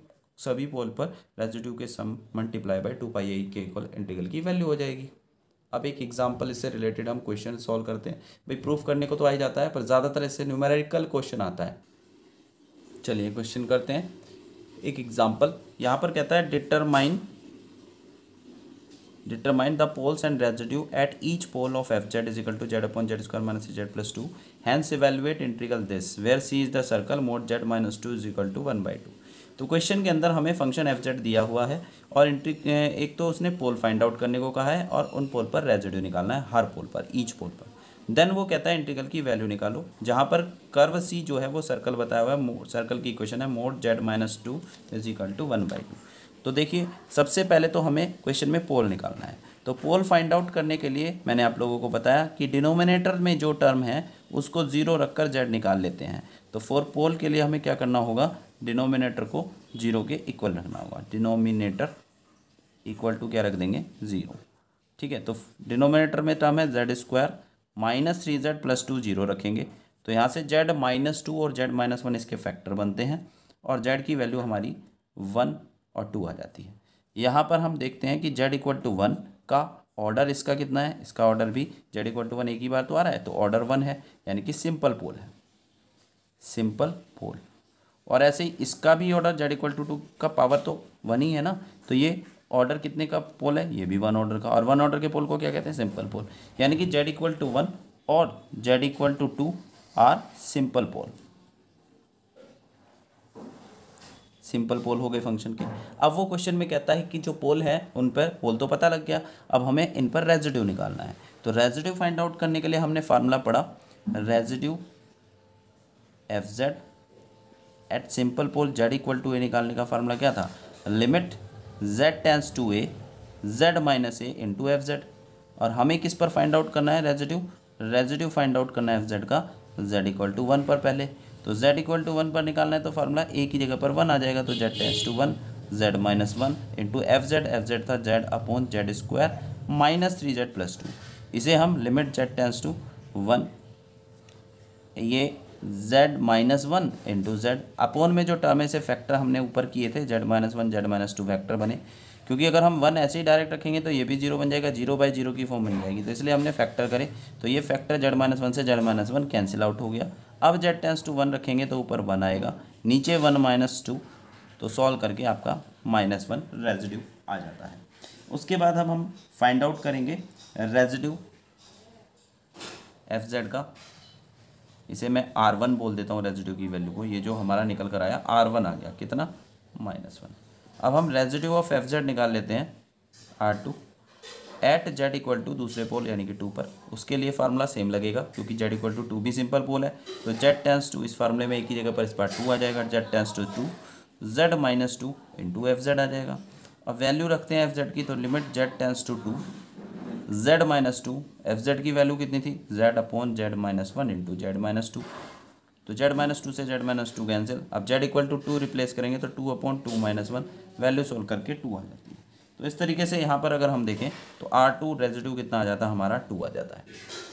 सभी पोल पर रेजिड्यू के sum multiply by two pi i के इक्वल इंटीग्रल की वैल्यू हो जाएगी अब एक एग्जाम्पल इससे रिलेटेड हम क्वेश्चन सॉल्व करते हैं भाई प्रूफ करने को तो आ ही जाता है पर ज़्यादातर इससे न्यूमेरिकल क्वेश्चन आता है चलिए क्वेश्चन करते हैं एक एग्जाम्पल यहाँ पर कहता है determine determine the poles and residue at each pole of F Z is equal to Z upon Z square minus Z plus two hence evaluate integral this where C is the circle mod Z minus two is equal to one by two तो क्वेश्चन के अंदर हमें फंक्शन एफ जेड दिया हुआ है और इंट्री एक तो उसने पोल फाइंड आउट करने को कहा है और उन पोल पर रेजिड्यू निकालना है हर पोल पर ईच पोल पर देन वो कहता है इंटीग्रल की वैल्यू निकालो जहाँ पर कर्व सी जो है वो सर्कल बताया हुआ है सर्कल की इक्वेशन है mod Z minus two is equal to one by two तो देखिए सबसे पहले तो हमें क्वेश्चन में पोल निकालना है तो पोल फाइंड आउट करने के लिए मैंने आप लोगों को बताया कि डिनोमिनेटर में जो टर्म है उसको ज़ीरो रखकर जेड निकाल लेते हैं तो फोर पोल के लिए हमें क्या करना होगा डिनोमिनेटर को जीरो के इक्वल रखना होगा डिनोमिनेटर इक्वल टू क्या रख देंगे ज़ीरो ठीक है तो डिनोमिनेटर में तो है Z square minus three Z plus two zero रखेंगे तो यहाँ से जेड माइनस टू और जेड माइनस वन इसके फैक्टर बनते हैं और जेड की वैल्यू हमारी वन और टू आ जाती है यहाँ पर हम देखते हैं कि जेड इक्वल टू वन का ऑर्डर इसका कितना है इसका ऑर्डर भी जेड इक्वल टू वन एक ही बार तो आ रहा है तो ऑर्डर वन है यानी कि सिंपल पोल है सिंपल पोल और ऐसे ही इसका भी order Z equal to two का पावर तो वन ही है ना तो ये ऑर्डर कितने का पोल है ये भी वन ऑर्डर का और वन ऑर्डर के पोल को क्या कहते हैं सिंपल पोल यानी कि जेड इक्वल टू वन और Z equal to two are simple pole simple pole हो गए फंक्शन के अब वो क्वेश्चन में कहता है कि जो पोल है उन पर पोल तो पता लग गया अब हमें इन पर रेजिड्यू निकालना है तो रेजिड्यू फाइंड आउट करने के लिए हमने फार्मूला पढ़ा residue F Z at simple pole Z equal to A निकालने का फार्मूला क्या था limit Z tends to A Z minus A into F Z और हमें किस पर फाइंड आउट करना है रेजिटिव रेजिटिव फाइंड आउट करना है एफ जेड का जेड इक्वल टू वन पर पहले तो जेड इक्वल टू वन पर निकालना है तो फार्मूला ए की जगह पर वन आ जाएगा तो Z tends to one Z minus one into F Z F Z था Z upon Z square minus three Z plus two इसे हम limit Z tends to one ये Z minus one into Z upon में जो टर्म है से फैक्टर हमने ऊपर किए थे Z minus one Z minus two factor बने क्योंकि अगर हम वन ऐसे ही डायरेक्ट रखेंगे तो ये भी जीरो बन जाएगा जीरो बाई जीरो की फॉर्म बन जाएगी तो इसलिए हमने फैक्टर करे तो ये फैक्टर जेड माइनस वन से Z minus one cancel out हो गया अब जेड टेंस टू वन रखेंगे तो ऊपर वन आएगा नीचे वन माइनस टू तो सॉल्व करके आपका माइनस वन रेजिड्यू आ जाता है उसके बाद अब हम फाइंड आउट करेंगे रेजिड्यू एफ जेड का इसे मैं आर वन बोल देता हूँ रेजिड्यू की वैल्यू को ये जो हमारा निकल कर आया आर वन आ गया कितना माइनस वन अब हम रेजिड्यू ऑफ एफ जेड निकाल लेते हैं R two at Z equal to दूसरे पोल यानी कि टू पर उसके लिए फार्मूला सेम लगेगा क्योंकि जेड इक्वल टू टू भी सिंपल पोल है तो जेड टेंस टू इस फार्मूले में एक ही जगह पर इस बार टू आ जाएगा Z tends to two Z minus two into F Z आ जाएगा अब वैल्यू रखते हैं एफ जेड की तो limit Z tends to two Z minus two F Z की वैल्यू कितनी थी Z upon Z minus one into Z minus two तो जेड माइनस टू से जेड माइनस टू कैंसिल अब Z equal to two replace करेंगे तो two upon two minus one value solve करके टू आ जाती है तो इस तरीके से यहाँ पर अगर हम देखें तो आर टू रेजिड्यू कितना आ जाता है हमारा टू आ जाता है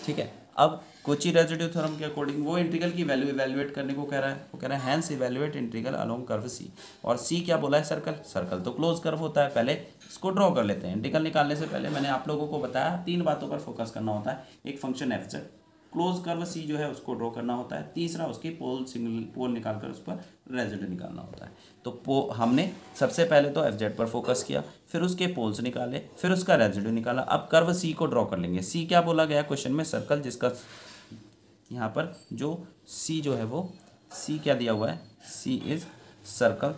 ठीक है अब कोची रेजिड्यू थ्योरम के अकॉर्डिंग वो इंटीग्रल की वैल्यू इवेल्युएट करने को कह रहा है वो कह रहा है hence evaluate integral along curve C और सी क्या बोला है सर्कल सर्कल तो क्लोज कर्व होता है पहले इसको ड्रॉ कर लेते हैं इंटीग्रल निकालने से पहले मैंने आप लोगों को बताया तीन बातों पर फोकस करना होता है एक function F Z close curve C जो है उसको ड्रॉ करना होता है तीसरा उसकी पोल सिंगल पोल निकाल कर उस पर रेजिटिव निकालना होता है तो पो हमने सबसे पहले तो एफ जेड पर फोकस किया फिर उसके पोल्स निकाले फिर उसका रेजिड्यू निकाला अब कर्व सी को ड्रॉ कर लेंगे सी क्या बोला गया क्वेश्चन में सर्कल जिसका यहाँ पर जो सी जो है वो सी क्या दिया हुआ है C is circle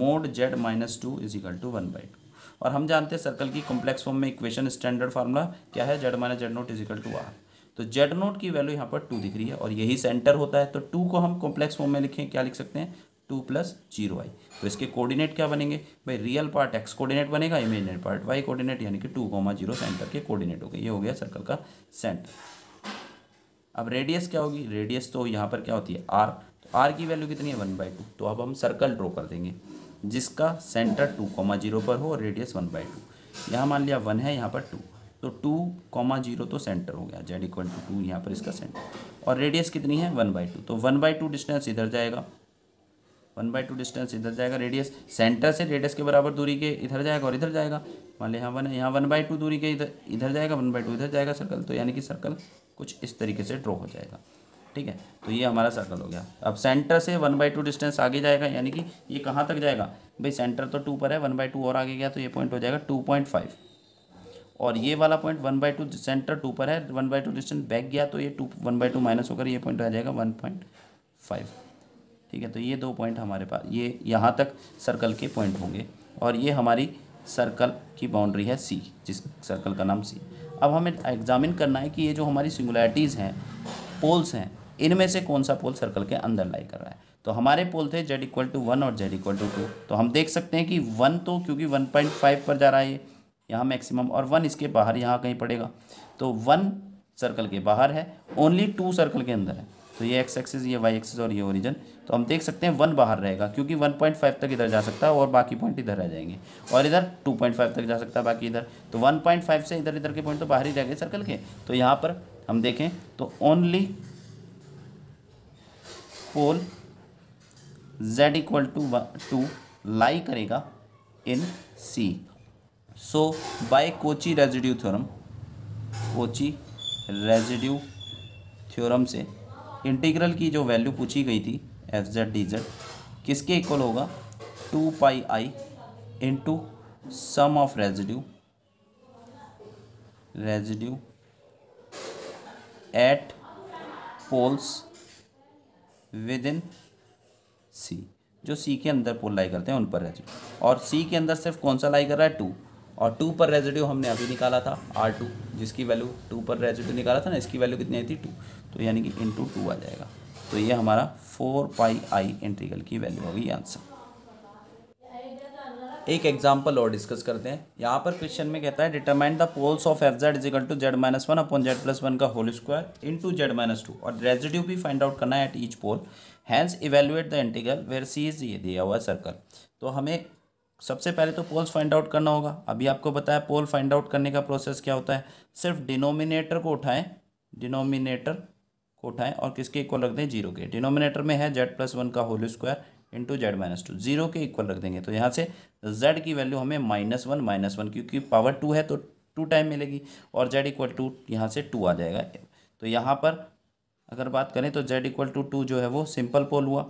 mod Z minus two is equal to one by two और हम जानते हैं सर्कल की कॉम्प्लेक्स फॉर्म में इक्वेशन स्टैंडर्ड फार्मूला क्या है Z minus Z naught is equal to R तो जेड नोट की वैल्यू यहाँ पर टू दिख रही है और यही सेंटर होता है तो टू को हम कॉम्प्लेक्स फॉर्म में लिखें क्या लिख सकते हैं टू प्लस जीरो आई तो इसके कोऑर्डिनेट क्या बनेंगे भाई रियल पार्ट एक्स कोऑर्डिनेट बनेगा इमेजनरी पार्ट वाई कोऑर्डिनेट यानी कि टू कोमा जीरो सेंटर के कोऑर्डिनेट हो गए ये हो गया सर्कल का सेंटर अब रेडियस क्या होगी रेडियस तो यहाँ पर क्या होती है आर तो आर की वैल्यू कितनी है वन बाई टू तो अब हम सर्कल ड्रॉ कर देंगे जिसका सेंटर टू कोमा जीरो पर हो रेडियस वन बाई टू यहाँ मान लिया वन है यहाँ पर टू तो टू कॉमा जीरो तो सेंटर हो गया जेड इक्वल टू टू यहाँ पर इसका सेंटर और रेडियस कितनी है वन बाई टू तो वन बाई टू डिस्टेंस इधर जाएगा वन बाई टू डिस्टेंस इधर जाएगा रेडियस सेंटर से रेडियस के बराबर दूरी के इधर जाएगा और इधर जाएगा मान लिया यहाँ वन है यहाँ वन बाई टू दूरी के इधर इधर जाएगा वन बाई टू इधर जाएगा सर्कल तो यानी कि सर्कल कुछ इस तरीके से ड्रॉ हो जाएगा ठीक है तो ये हमारा सर्कल हो गया अब सेंटर से वन बाई टू डिस्टेंस आगे जाएगा यानी कि ये कहाँ तक जाएगा भाई सेंटर तो टू पर है वन बाई टू और आगे गया तो ये पॉइंट हो जाएगा टू पॉइंट फाइव और ये वाला point one by two centre two पर है one by two distance back गया तो ये two one by two minus होकर ये पॉइंट आ जाएगा वन पॉइंट फाइव ठीक है तो ये दो पॉइंट हमारे पास ये यहाँ तक सर्कल के पॉइंट होंगे और ये हमारी सर्कल की बाउंड्री है सी जिस सर्कल का नाम सी अब हमें एग्जामिन करना है कि ये जो हमारी सिंगुलैरिटीज़ हैं पोल्स हैं इनमें से कौन सा पोल सर्कल के अंदर लाई कर रहा है तो हमारे पोल थे जेड इक्वल टू वन और जेड इक्वल टू टू तो हम देख सकते हैं कि वन तो क्योंकि वन पॉइंट फाइव पर जा रहा है ये यहाँ मैक्सिमम और वन इसके बाहर यहाँ कहीं पड़ेगा तो वन सर्कल के बाहर है ओनली टू सर्कल के अंदर है तो ये एक्स एक्सिस ये वाई एक्सिस और ये ओरिजन तो हम देख सकते हैं वन बाहर रहेगा क्योंकि वन पॉइंट फाइव तक इधर जा सकता है और बाकी पॉइंट इधर रह जाएंगे और इधर टू पॉइंट फाइव तक जा सकता है बाकी इधर तो वन पॉइंट फाइव से इधर इधर के पॉइंट तो बाहर ही रह गए सर्कल के तो यहाँ पर हम देखें तो only pole Z equal to two lie करेगा in C so by Cauchy residue theorem Cauchy residue theorem से इंटीग्रल की जो वैल्यू पूछी गई थी एफ जेड डी जेड किसके इक्वल होगा two pi I into sum of residue residue at poles within C जो सी के अंदर पोल लाई करते हैं उन पर रेजिड्यू और सी के अंदर सिर्फ कौन सा लाई कर रहा है टू और टू पर रेजिड्यू हमने अभी निकाला था आर टू जिसकी वैल्यू टू पर रेजिड्यू निकाला था ना इसकी वैल्यू कितनी आई थी टू तो यानी कि इंटू टू आ जाएगा तो ये हमारा फोर पाई आई इंटीग्रल की वैल्यू होगी आंसर एक एग्जांपल और डिस्कस करते हैं यहाँ पर क्वेश्चन में कहता है determine the poles of F Z is equal to Z minus one upon Z plus one का whole square into Z minus two और रेजिड्यू भी फाइंड आउट करना है at each pole hence evaluate the integral where C is ये दिया हुआ सर्कल तो हमें सबसे पहले तो पोल्स फाइंड आउट करना होगा अभी आपको बताया पोल फाइंड आउट करने का प्रोसेस क्या होता है सिर्फ डिनोमिनेटर को उठाएं डिनोमिनेटर को उठाएं और किसके इक्वल रख दें जीरो के डिनोमिनेटर में है जेड प्लस वन का whole square into Z minus two zero के इक्वल रख देंगे तो यहाँ से जेड की वैल्यू हमें माइनस वन माइनस वन क्योंकि पावर टू है तो टू टाइम मिलेगी और जेड इक्वल टू यहाँ से टू आ जाएगा तो यहाँ पर अगर बात करें तो जेड इक्वल टू टू जो है वो सिंपल पोल हुआ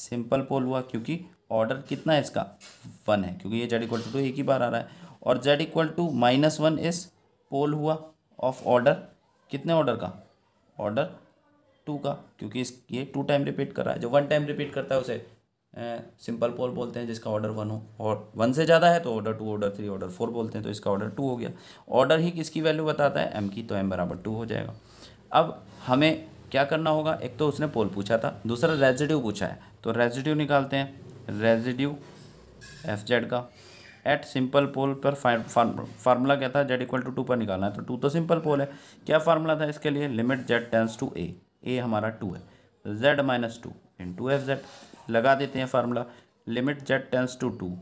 सिंपल पोल हुआ क्योंकि ऑर्डर कितना है इसका वन है क्योंकि ये जेड इक्वल टू टू एक ही बार आ रहा है और Z equal to minus one इस पोल हुआ ऑफ ऑर्डर कितने ऑर्डर का ऑर्डर टू का क्योंकि इस ये टू टाइम रिपीट कर रहा है जो वन टाइम रिपीट करता है उसे सिंपल पोल बोलते हैं जिसका ऑर्डर वन हो और वन से ज़्यादा है तो order two order three order four बोलते हैं तो इसका ऑर्डर टू हो गया ऑर्डर ही किसकी वैल्यू बताता है एम की तो एम बराबर टू हो जाएगा अब हमें क्या करना होगा एक तो उसने पोल पूछा था दूसरा रेजिड्यू पूछा है तो रेजिड्यू निकालते हैं रेजिड्यू एफ जेड का एट सिंपल पोल पर फार्मूला क्या था जेड इक्वल टू टू पर निकालना है तो टू तो सिंपल पोल है क्या फार्मूला था इसके लिए लिमिट जेड टेंस टू ए ए हमारा टू है Z minus two into F Z लगा देते हैं formula limit Z tends to to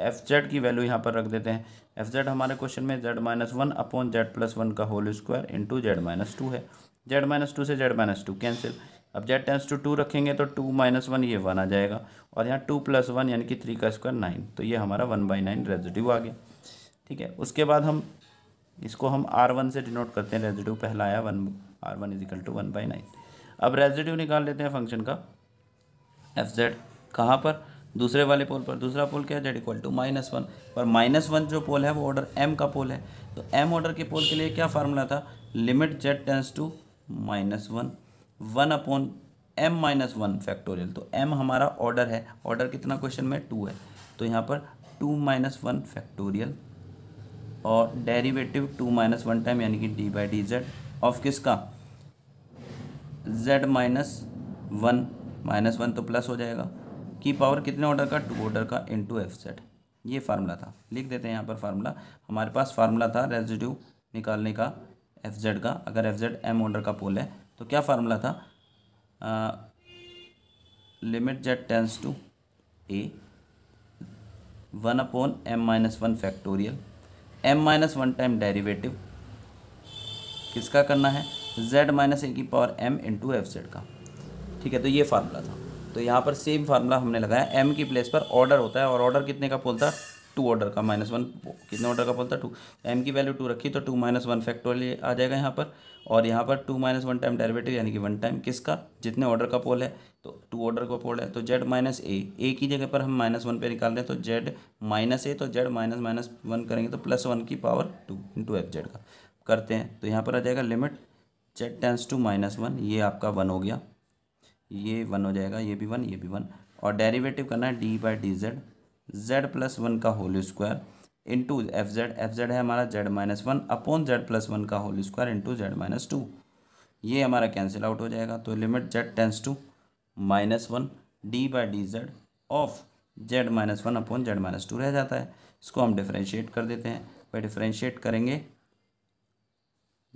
F Z की वैल्यू यहाँ पर रख देते हैं एफ जेड हमारे क्वेश्चन में Z minus one upon Z plus one का whole square into Z minus to है जेड माइनस टू से जेड माइनस टू कैंसिल अब जेड टेंस टू टू रखेंगे तो टू माइनस वन ये वन आ जाएगा और यहाँ टू प्लस वन यानी कि थ्री का स्क्वायर नाइन तो ये हमारा वन बाई नाइन रेजिड्यू आ गया ठीक है उसके बाद हम इसको हम आर वन से डिनोट करते हैं रेजिड्यू पहला आया one R one is equal to one by nine अब रेजिड्यू निकाल लेते हैं फंक्शन का एफ जेड कहाँ पर दूसरे वाले पोल पर दूसरा पोल क्या है Z equal to minus one पर माइनस वन जो पोल है वो ऑर्डर एम का पोल है तो एम ऑर्डर के पोल के लिए क्या फार्मूला था limit Z tends to minus one one upon M minus one factorial तो एम हमारा ऑर्डर है ऑर्डर कितना क्वेश्चन में टू है तो यहाँ पर टू माइनस वन फैक्टोरियल और derivative two minus one time यानी कि D by D Z of किसका Z minus one minus one तो प्लस हो जाएगा की पावर कितने ऑर्डर का टू ऑर्डर का टू एफ जेड ये फार्मूला था लिख देते हैं यहाँ पर फार्मूला हमारे पास फार्मूला था रेजिड्यू निकालने का एफ जेड का अगर एफ जेड एम ऑर्डर का पोल है तो क्या फार्मूला था limit Z tends to A one upon M minus one factorial M minus one time derivative किसका करना है जेड माइनस ए की power M into F Z का ठीक है तो ये फार्मूला था तो यहाँ पर सेम फार्मूला हमने लगाया एम की प्लेस पर ऑर्डर होता है और ऑर्डर कितने का पोल था टू ऑर्डर का माइनस वन कितने ऑर्डर का पोल था टू एम की वैल्यू टू रखी तो टू माइनस वन फैक्टोरियल आ जाएगा यहाँ पर और यहाँ पर two minus one time derivative यानी कि वन टाइम किसका जितने ऑर्डर का पोल है तो टू ऑर्डर का पोल है तो जेड माइनस ए ए की जगह पर हम माइनस वन पर निकाल रहे हैं तो जेड माइनस ए तो जेड माइनस माइनस वन करेंगे तो प्लस वन की power two into F Z का करते हैं तो यहाँ पर आ जाएगा limit Z tends to minus one ये आपका वन हो गया ये वन हो जाएगा ये भी वन ये भी वन और डेरीवेटिव करना है d by D z z plus one का whole square into F Z F z है हमारा z minus one upon Z plus one का whole square into Z minus two ये हमारा कैंसिल आउट हो जाएगा तो limit Z tends to minus one D by D Z of Z minus one upon Z minus two रह जाता है इसको हम डिफ्रेंशिएट कर देते हैं भाई डिफ्रेंशिएट करेंगे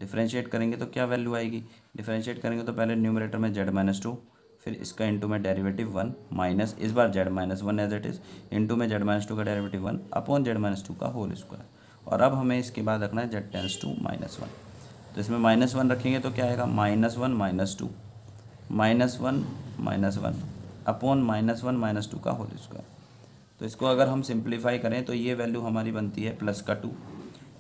डिफ्रेंशिएट करेंगे तो क्या वैल्यू आएगी डिफ्रेंशिएट करेंगे तो पहले न्यूमरेटर में जेड माइनस टू फिर इसका इंटू में डेरिवेटिव वन माइनस इस बार z minus one as it is into में जेड माइनस टू का derivative one upon Z minus two का होल स्क्वायर और अब हमें इसके बाद रखना है z tends to minus one तो इसमें माइनस वन रखेंगे तो क्या आएगा minus one minus two minus one minus one upon minus one minus two का होल स्क्वायर तो इसको अगर हम सिंप्लीफाई करें तो ये वैल्यू हमारी बनती है प्लस का टू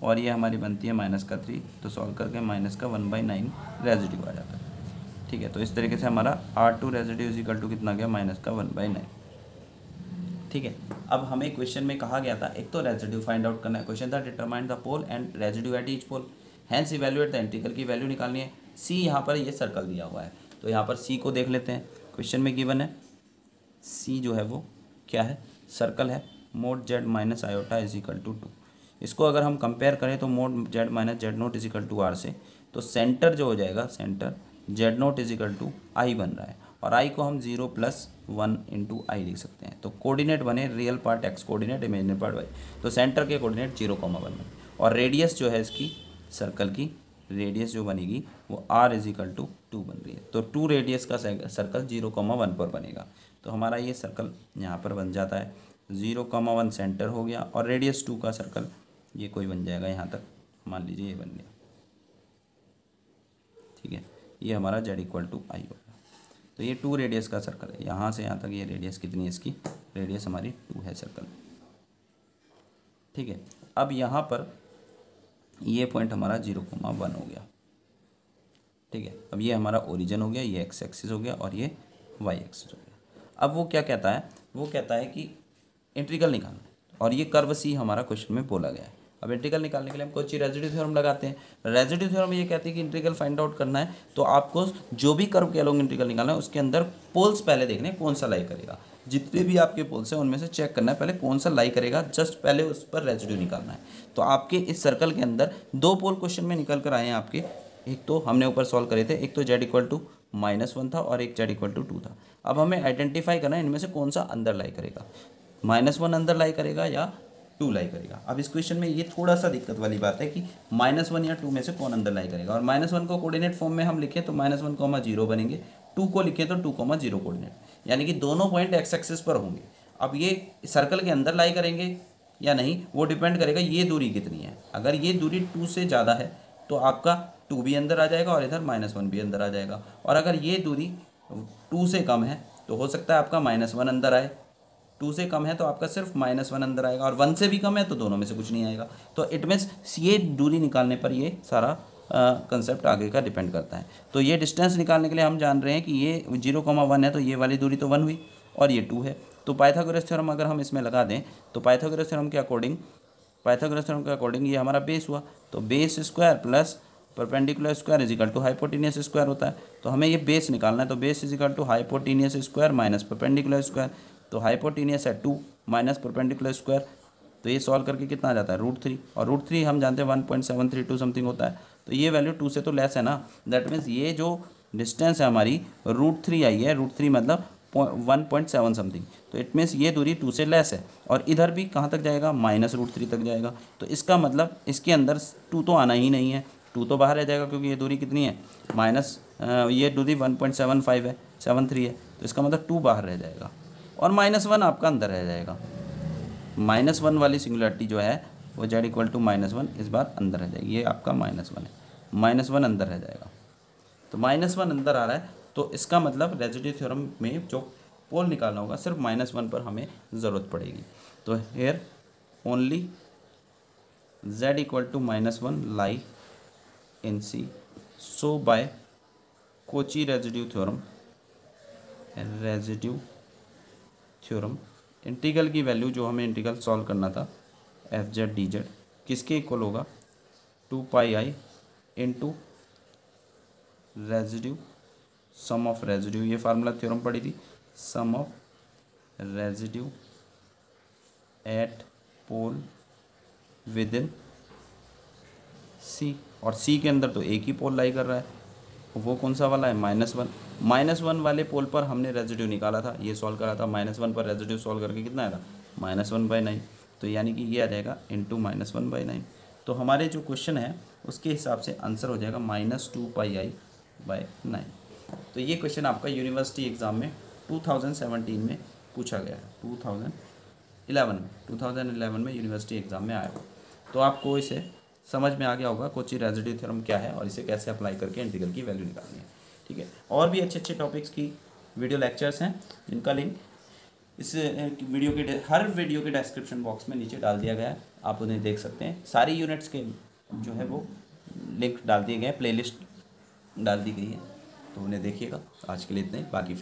और ये हमारी बनती है माइनस का थ्री तो सॉल्व करके माइनस का वन बाई नाइन रेजिटिव आ जाता है ठीक है तो इस तरीके से हमारा r two residue is equal two कितना गया माइनस का वन बाई नाइन ठीक है अब हमें क्वेश्चन में कहा गया था एक तो रेजिड्यू फाइंड आउट करना है क्वेश्चन था determined the pole and residue at each pole hence evaluate the integral की वैल्यू निकालनी है सी यहाँ पर ये सर्कल दिया हुआ है तो यहाँ पर सी को देख लेते हैं क्वेश्चन में गिवन है सी जो है वो क्या है सर्कल है mod Z minus iota is equal to two इसको अगर हम कंपेयर करें तो mod Z minus Z naught is equal to r से तो सेंटर जो हो जाएगा centre z naught is equal to i बन रहा है और आई को हम zero plus one into i लिख सकते हैं तो कोऑर्डिनेट बने real part x coordinate imaginary part y तो सेंटर के कोऑर्डिनेट जीरो कॉमा वन बने और रेडियस जो है इसकी सर्कल की रेडियस जो बनेगी वो r is equal to two बन रही है तो टू रेडियस का सर्कल जीरो कॉमा वन पर बनेगा तो हमारा ये सर्कल यहाँ पर बन जाता है जीरो कॉमा वन सेंटर हो गया और रेडियस टू का सर्कल ये कोई बन जाएगा यहाँ तक मान लीजिए ये बन गया ठीक है ये हमारा जेड इक्वल टू आई होगा तो ये टू रेडियस का सर्कल है यहाँ से यहाँ तक ये रेडियस कितनी है इसकी रेडियस हमारी टू है सर्कल ठीक है अब यहाँ पर ये पॉइंट हमारा जीरो कोमा वन हो गया ठीक है अब ये हमारा ओरिजिन हो गया ये एक्स एक्सिस हो गया और ये वाई एक्सिस हो गया अब वो क्या कहता है वो कहता है कि इंट्रीगल निकालना और ये कर्व सी हमारा क्वेश्चन में बोला गया है अब इंट्रिकल निकालने के लिए हम कोई चीज रेजिटिव थ्योरम लगाते हैं रेजिटिव थ्योरम ये कहती है कि इंट्रिकल फाइंड आउट करना है तो आपको जो भी कर्व के अलोंग इंट्रिकल निकालना है उसके अंदर पोल्स पहले देखने कौन सा लाई करेगा जितने भी आपके पोल्स हैं उनमें से चेक करना है पहले कौन सा लाई करेगा जस्ट पहले उस पर रेजिड्यू निकालना है तो आपके इस सर्कल के अंदर दो पोल क्वेश्चन में निकल कर आए हैं आपके एक तो हमने ऊपर सॉल्व करे थे एक तो Z equal to minus one था और एक जेड इक्वल टू टू था अब हमें आइडेंटिफाई करना है इनमें से कौन सा अंदर लाई करेगा माइनस वन अंदर लाई करेगा या टू लाई करेगा अब इस क्वेश्चन में ये थोड़ा सा दिक्कत वाली बात है कि माइनस वन या टू में से कौन अंदर लाई करेगा और माइनस वन को कोऑर्डिनेट फॉर्म में हम लिखें तो माइनस वन कोमा जीरो बनेंगे टू को लिखें तो टू कोमा जीरो कोऑर्डिनेट यानी कि दोनों पॉइंट एक्स एक्सेस पर होंगे अब ये सर्कल के अंदर लाई करेंगे या नहीं वो डिपेंड करेगा ये दूरी कितनी है अगर ये दूरी टू से ज़्यादा है तो आपका टू भी अंदर आ जाएगा और इधर माइनस वन भी अंदर आ जाएगा और अगर ये दूरी टू से कम है तो हो सकता है आपका माइनस वन अंदर आए टू से कम है तो आपका सिर्फ माइनस वन अंदर आएगा और वन से भी कम है तो दोनों में से कुछ नहीं आएगा तो इट मीन्स ये दूरी निकालने पर ये सारा कंसेप्ट आगे का डिपेंड करता है तो ये डिस्टेंस निकालने के लिए हम जान रहे हैं कि ये जीरो कोमा वन है तो ये वाली दूरी तो वन हुई और ये टू है तो पाइथागोरस थ्योरम अगर हम इसमें लगा दें तो पाइथागोरस थ्योरम के अकॉर्डिंग पाइथागोरस थ्योरम के अकॉर्डिंग ये हमारा बेस हुआ तो base square plus perpendicular square is equal to hypotenuse square होता है तो हमें ये बेस निकालना है तो base is equal to hypotenuse square minus perpendicular square तो हाइपोटीनियस है टू माइनस परपेंडिकुलर स्क्वायर तो ये सॉल्व करके कितना आ जाता है रूट थ्री और रूट थ्री हम जानते हैं one point seven three to something होता है तो ये वैल्यू टू से तो लेस है ना दैट मीन्स ये जो डिस्टेंस है हमारी रूट थ्री आई है रूट थ्री मतलब वन पॉइंट सेवन समथिंग तो इट मीन्स ये दूरी टू से लेस है और इधर भी कहाँ तक जाएगा माइनस रूट थ्री तक जाएगा तो इसका मतलब इसके अंदर टू तो आना ही नहीं है टू तो बाहर रह जाएगा क्योंकि ये दूरी कितनी है माइनस ये दूरी वन पॉइंट सेवन फाइव है सेवन थ्री है तो इसका मतलब टू बाहर रह जाएगा और माइनस वन आपका अंदर रह जाएगा माइनस वन वाली सिंगुलरिटी जो है वो z equal to minus one इस बार अंदर रह जाएगी ये आपका माइनस वन है माइनस वन अंदर रह जाएगा तो माइनस वन अंदर आ रहा है तो इसका मतलब रेजिटिव थ्योरम में जो पोल निकालना होगा सिर्फ माइनस वन पर हमें ज़रूरत पड़ेगी तो here only z equal to minus one lie in C so by Cauchy residue theorem residue theorem integral की वैल्यू जो हमें इंटीग्रल सॉल्व करना था एफ जेड डी जेड किसके इक्वल होगा two pi I into residue sum of residue ये फार्मूला थ्योरम पड़ी थी sum of residue at pole within C और सी के अंदर तो एक ही पोल लाई कर रहा है तो वो कौन सा वाला है माइनस वन माइनस वन वाले पोल पर हमने रेजिड्यू निकाला था ये सॉल्व करा था माइनस वन पर रेजिड्यू सॉल्व करके कितना आया था माइनस वन बाई नाइन तो यानी कि ये आ जाएगा into minus one by nine तो हमारे जो क्वेश्चन है उसके हिसाब से आंसर हो जाएगा minus two pi i by nine तो ये क्वेश्चन आपका यूनिवर्सिटी एग्ज़ाम में सेवनटीन में पूछा गया है टू इलेवन में इलेवन में यूनिवर्सिटी एग्ज़ाम में आया तो आपको इसे समझ में आ गया होगा कोची रेजिडी थ्योरम क्या है और इसे कैसे अप्लाई करके इंटीग्रल की वैल्यू निकालनी है ठीक है और भी अच्छे अच्छे टॉपिक्स की वीडियो लेक्चर्स हैं जिनका लिंक इस वीडियो के हर वीडियो के डिस्क्रिप्शन बॉक्स में नीचे डाल दिया गया है आप उन्हें देख सकते हैं सारी यूनिट्स के जो है वो लिंक डाल दिए गए हैं प्लेलिस्ट डाल दी गई है तो उन्हें देखिएगा आज के लिए इतने बाकी